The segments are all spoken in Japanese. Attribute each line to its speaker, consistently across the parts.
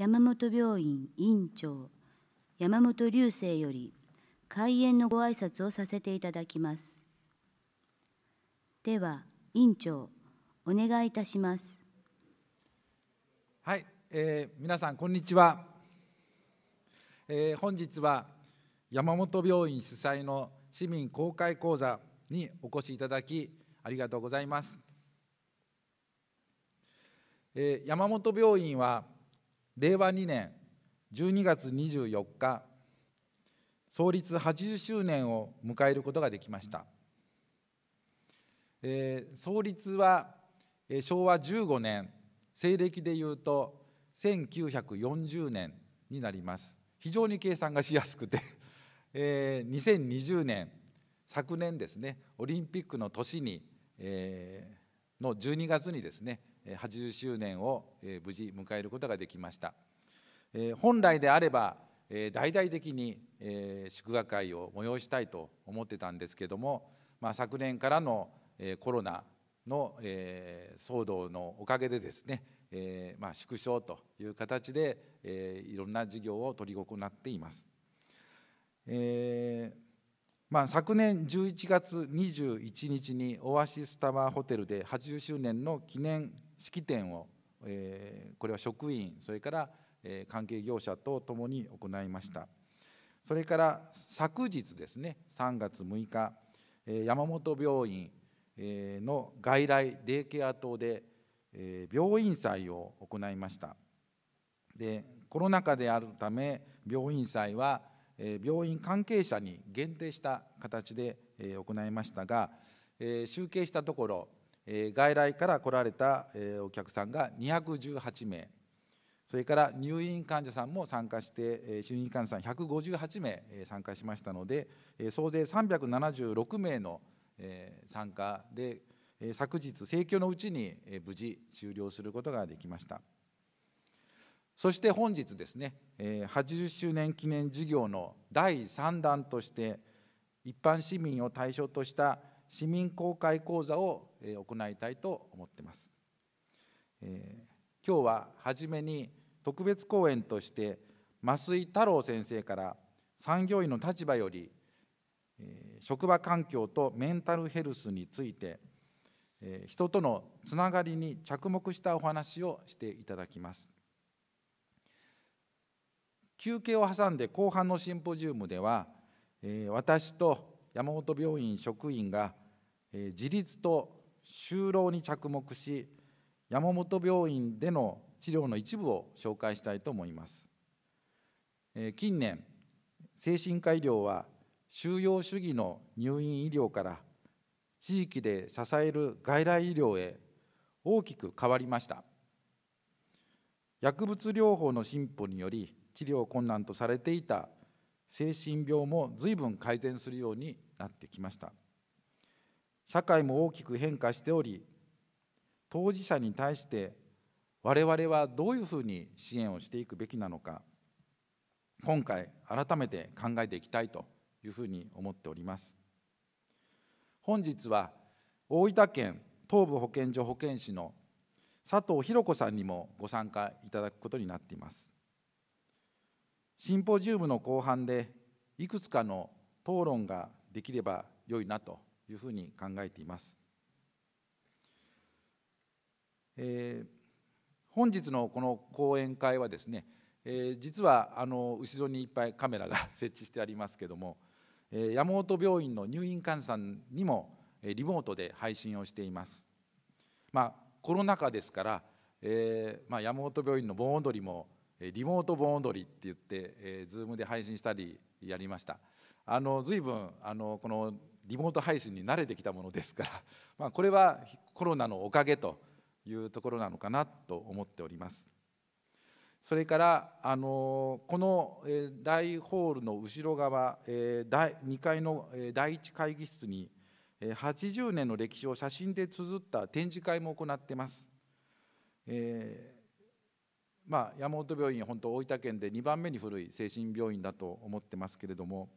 Speaker 1: 山本病院院長山本隆生より開演のご挨拶をさせていただきますでは院長お願いいたしますはい、えー、皆さんこんにちは、えー、本日は山本病院主催の市民公開講座にお越しいただきありがとうございます、えー、山本病院は令和2年12月24日創立80周年を迎えることができました、えー、創立は昭和15年西暦でいうと1940年になります非常に計算がしやすくて えー、2020年昨年ですねオリンピックの年に、えー、の12月にですね80周年を無事迎えることができました本来であれば大々的に祝賀会を催したいと思ってたんですけども、まあ、昨年からのコロナの騒動のおかげでですねえまあ、縮小という形で、えいろんな事業を取り行っています。えーまあ、昨年11月21日にオアシスタワーホテルで80周年の記念式典を、えー、これは職員それから、え関係業者とともに行いましたそれから昨日ですね3月6日、え山本病院の外来デイケア等で病院祭を行いましたでコロナ禍であるため病院祭は病院関係者に限定した形で行いましたが集計したところえ外来から来られた、えお客さんが218名それから入院患者さんも参加して、え入院患者さん158名、え参加しましたので、え総勢376名の、え参加で、え昨日盛況のうちに、え無事終了することができました。そして本日ですね、80周年記念事業の第3弾として、一般市民を対象とした市民公開講座を行いたいと思ってます。えー、今日は初めに特別講演として増井太郎先生から産業医の立場より、えー、職場環境とメンタルヘルスについて、えー、人とのつながりに着目したお話をしていただきます。休憩を挟んで後半のシンポジウムでは、えー、私と山本病院職員が、えー、自立と就労に着目し山本病院での治療の一部を紹介したいと思います。近年精神科医療は収容主義の入院医療から地域で支える外来医療へ大きく変わりました薬物療法の進歩により治療困難とされていた精神病も随分改善するようになってきました。社会も大きく変化しており当事者に対して我々はどういうふうに支援をしていくべきなのか今回改めて考えていきたいというふうに思っております本日は大分県東部保健所保健師の佐藤博子さんにもご参加いただくことになっていますシンポジウムの後半でいくつかの討論ができれば良いなというふうに考えています。えー、本日のこの講演会はですね、えー、実はあの後ろにいっぱいカメラが設置してありますけども、えー、山本病院の入院患者さんにもリモートで配信をしています。まあ、コロナ禍ですから、えーまあ、山本病院の盆踊りもリモート盆踊りって言って、えー、Zoom で配信したりやりました。あのぶんあのこのリモート配信に慣れてきたものですから、まあ、これはコロナのおかげというところなのかなと思っております。それからあのこの大ホールの後ろ側第2階の第1会議室に80年の歴史を写真で綴った展示会も行ってます。えー、まあ、山本病院本当大分県で2番目に古い精神病院だと思ってますけれども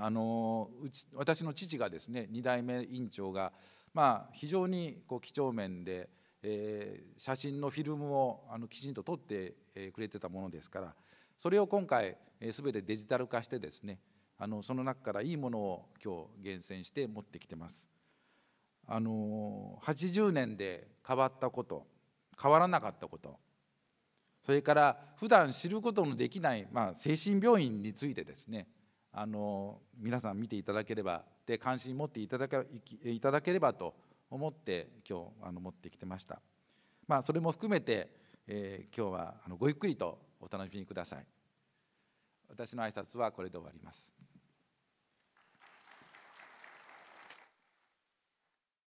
Speaker 1: あのうち私の父がですね2代目院長が、まあ、非常にこう几帳面で、えー、写真のフィルムをあのきちんと撮ってくれてたものですからそれを今回、えべ全てデジタル化してですねあのその中からいいものを今日厳選して持ってきてます。あの80年で変わったこと変わらなかったことそれから普段知ることのできない、まあ、精神病院についてですねあの皆さん見ていただければで関心持っていただけいただければと思って今日あの持ってきてました、まあ、それも含めて、えー、今日はあのごゆっくりとお楽しみください私の挨拶はこれで終わります